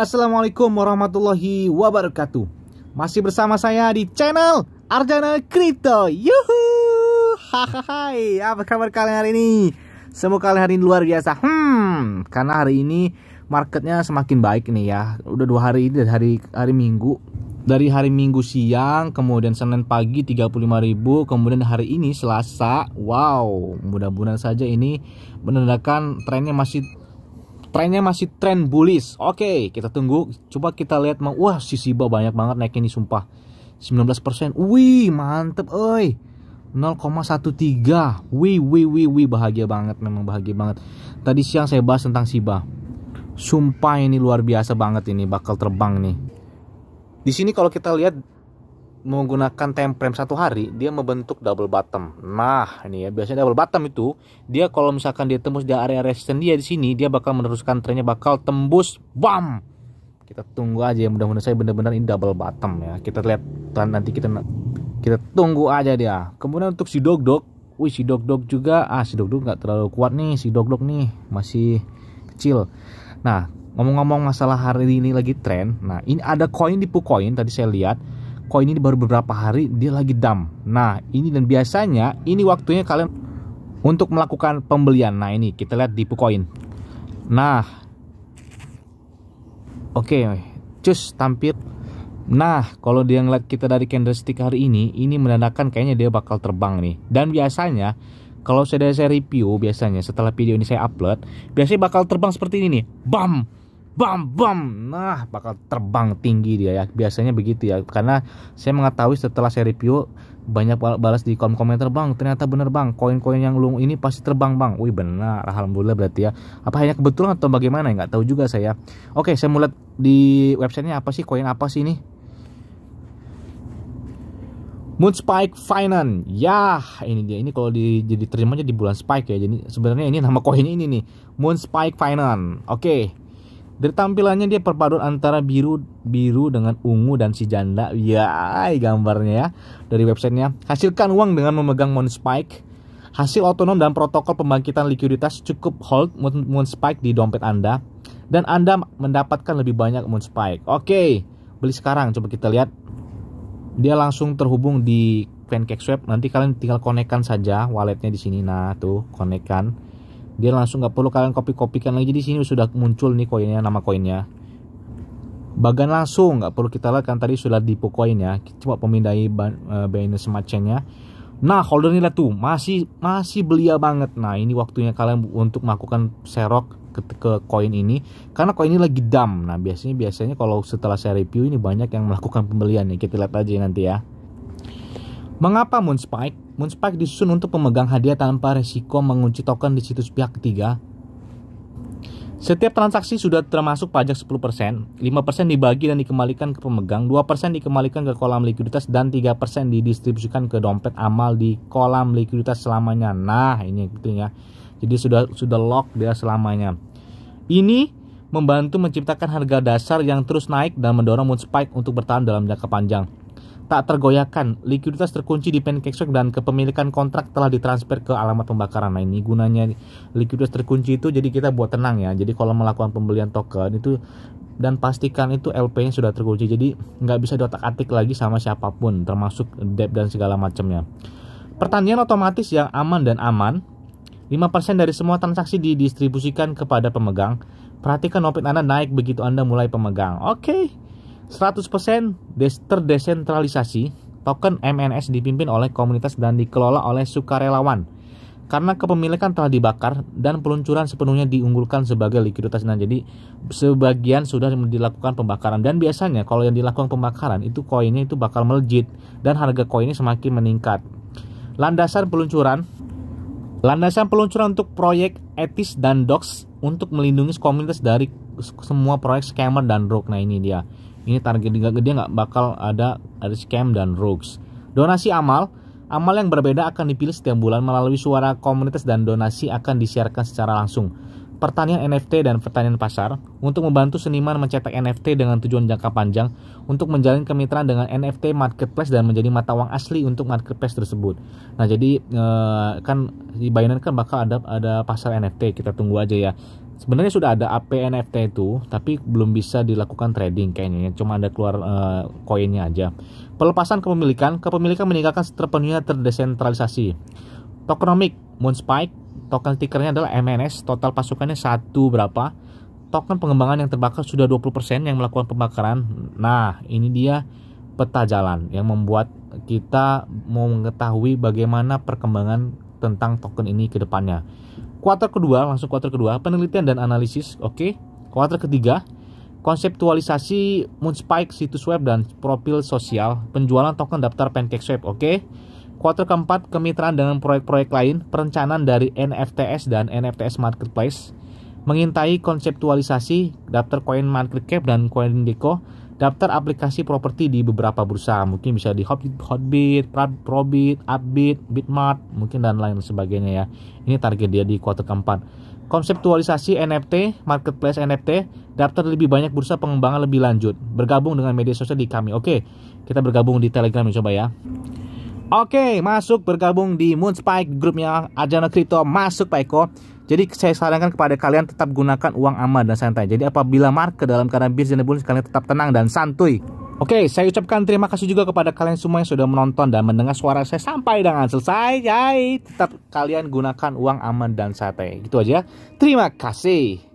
Assalamualaikum warahmatullahi wabarakatuh Masih bersama saya di channel Arjana Kripto Yuhu Hai, apa kabar kalian hari ini? Semoga kalian hari ini luar biasa Hmm, karena hari ini marketnya semakin baik nih ya Udah dua hari ini dari hari, hari Minggu dari hari Minggu siang, kemudian Senin pagi 35.000, kemudian hari ini Selasa. Wow, mudah-mudahan saja ini menandakan trennya masih trennya masih tren bullish. Oke, okay, kita tunggu. Coba kita lihat mau wah si Shiba banyak banget naik ini sumpah. 19%. Wih, mantep oi. 0,13. Wih, wih, wih, wih bahagia banget memang bahagia banget. Tadi siang saya bahas tentang Shiba. Sumpah ini luar biasa banget ini bakal terbang nih. Di sini kalau kita lihat menggunakan time frame satu hari dia membentuk double bottom nah ini ya biasanya double bottom itu dia kalau misalkan dia tembus di area resisten dia di sini dia bakal meneruskan trennya bakal tembus bam kita tunggu aja ya mudah-mudahan saya benar-benar ini double bottom ya kita lihat nanti kita kita tunggu aja dia kemudian untuk si dog dog wih si dog dog juga ah si dog dog nggak terlalu kuat nih si dog dog nih masih kecil nah ngomong-ngomong masalah hari ini lagi tren nah ini ada koin di pukoin tadi saya lihat koin ini baru beberapa hari dia lagi dump. Nah, ini dan biasanya ini waktunya kalian untuk melakukan pembelian. Nah, ini kita lihat di Pucoin. Nah, oke, okay, cus tampil. Nah, kalau dia ngeliat kita dari candlestick hari ini, ini menandakan kayaknya dia bakal terbang nih. Dan biasanya kalau sudah saya review biasanya setelah video ini saya upload, biasanya bakal terbang seperti ini nih. Bam! bam bam nah bakal terbang tinggi dia ya biasanya begitu ya karena saya mengetahui setelah saya review banyak balas di kolom komentar bang ternyata bener bang koin-koin yang lu ini pasti terbang bang wih benar alhamdulillah berarti ya apa hanya kebetulan atau bagaimana nggak tahu juga saya ya. oke saya mulai di websitenya apa sih koin apa sih ini Moon Spike Finance. Ya, ini dia. Ini kalau di, jadi terimanya di bulan Spike ya. Jadi sebenarnya ini nama koinnya ini nih, Moon Spike Finance. Oke. Okay. Dari tampilannya dia perpaduan antara biru biru dengan ungu dan si janda. Ya, gambarnya ya. Dari websitenya. Hasilkan uang dengan memegang Moon Spike. Hasil otonom dan protokol pembangkitan likuiditas cukup hold Moon Spike di dompet Anda dan Anda mendapatkan lebih banyak Moon Spike. Oke, beli sekarang. Coba kita lihat. Dia langsung terhubung di Pancake Swap. Nanti kalian tinggal konekkan saja walletnya di sini. Nah, tuh konekkan dia langsung nggak perlu kalian copy-copykan lagi di sini sudah muncul nih koinnya nama koinnya bagan langsung nggak perlu kita lihat kan tadi sudah dipo koin ya cuma pemindai Binance e, Smart nah holder ini tuh masih masih belia banget nah ini waktunya kalian untuk melakukan serok ke, ke koin ini karena koin ini lagi dam nah biasanya biasanya kalau setelah saya review ini banyak yang melakukan pembelian ya kita lihat aja nanti ya Mengapa Moonspike? Moonspike disusun untuk pemegang hadiah tanpa resiko mengunci token di situs pihak ketiga. Setiap transaksi sudah termasuk pajak 10%, 5% dibagi dan dikembalikan ke pemegang, 2% dikembalikan ke kolam likuiditas, dan 3% didistribusikan ke dompet amal di kolam likuiditas selamanya. Nah, ini gitu ya. Jadi sudah sudah lock dia selamanya. Ini membantu menciptakan harga dasar yang terus naik dan mendorong Moonspike untuk bertahan dalam jangka panjang tak tergoyahkan. Likuiditas terkunci di Pancake Swap dan kepemilikan kontrak telah ditransfer ke alamat pembakaran. Nah, ini gunanya likuiditas terkunci itu jadi kita buat tenang ya. Jadi kalau melakukan pembelian token itu dan pastikan itu LP-nya sudah terkunci. Jadi nggak bisa diotak-atik lagi sama siapapun termasuk debt dan segala macamnya. Pertanian otomatis yang aman dan aman 5% dari semua transaksi didistribusikan kepada pemegang. Perhatikan profit Anda naik begitu Anda mulai pemegang. Oke. Okay. 100% terdesentralisasi, token MNS dipimpin oleh komunitas dan dikelola oleh sukarelawan. Karena kepemilikan telah dibakar dan peluncuran sepenuhnya diunggulkan sebagai likuiditas. Nah, jadi sebagian sudah dilakukan pembakaran dan biasanya kalau yang dilakukan pembakaran itu koinnya itu bakal melejit dan harga koinnya semakin meningkat. Landasan peluncuran Landasan peluncuran untuk proyek etis dan docs untuk melindungi komunitas dari semua proyek scammer dan rogue. Nah ini dia. Ini target liga gede nggak bakal ada ada scam dan rogues Donasi amal Amal yang berbeda akan dipilih setiap bulan melalui suara komunitas dan donasi akan disiarkan secara langsung. Pertanian NFT dan pertanian pasar untuk membantu seniman mencetak NFT dengan tujuan jangka panjang untuk menjalin kemitraan dengan NFT marketplace dan menjadi mata uang asli untuk marketplace tersebut. Nah jadi eh, kan di Binance kan bakal ada ada pasar NFT kita tunggu aja ya sebenarnya sudah ada APNFT itu tapi belum bisa dilakukan trading kayaknya ya. cuma ada keluar eh, koinnya uh, aja pelepasan kepemilikan kepemilikan meninggalkan terpenuhnya terdesentralisasi tokenomic Moon Spike token tikernya adalah MNS total pasukannya satu berapa token pengembangan yang terbakar sudah 20% yang melakukan pembakaran nah ini dia peta jalan yang membuat kita mau mengetahui bagaimana perkembangan tentang token ini ke depannya Kuarter kedua, langsung kuarter kedua, penelitian dan analisis, oke. Okay. Kuarter ketiga, konseptualisasi moon Moonspike situs web dan profil sosial, penjualan token daftar Pancake PancakeSwap, oke. Okay. Kuarter keempat, kemitraan dengan proyek-proyek lain, perencanaan dari NFTs dan NFTs Marketplace, mengintai konseptualisasi daftar koin market cap dan koin deco daftar aplikasi properti di beberapa bursa mungkin bisa di Hotbit, Probit, Upbit, Bitmart mungkin dan lain sebagainya ya ini target dia di kuartal keempat konseptualisasi NFT, marketplace NFT, daftar lebih banyak bursa pengembangan lebih lanjut, bergabung dengan media sosial di kami. Oke, kita bergabung di Telegram coba ya. Oke, masuk bergabung di Moonspike grupnya Ajana Crypto, masuk Pak Eko. Jadi saya sarankan kepada kalian tetap gunakan uang aman dan santai. Jadi apabila market dalam keadaan bir dan bullish kalian tetap tenang dan santuy. Oke, saya ucapkan terima kasih juga kepada kalian semua yang sudah menonton dan mendengar suara saya sampai dengan selesai. Yay, tetap kalian gunakan uang aman dan santai. Gitu aja. Terima kasih.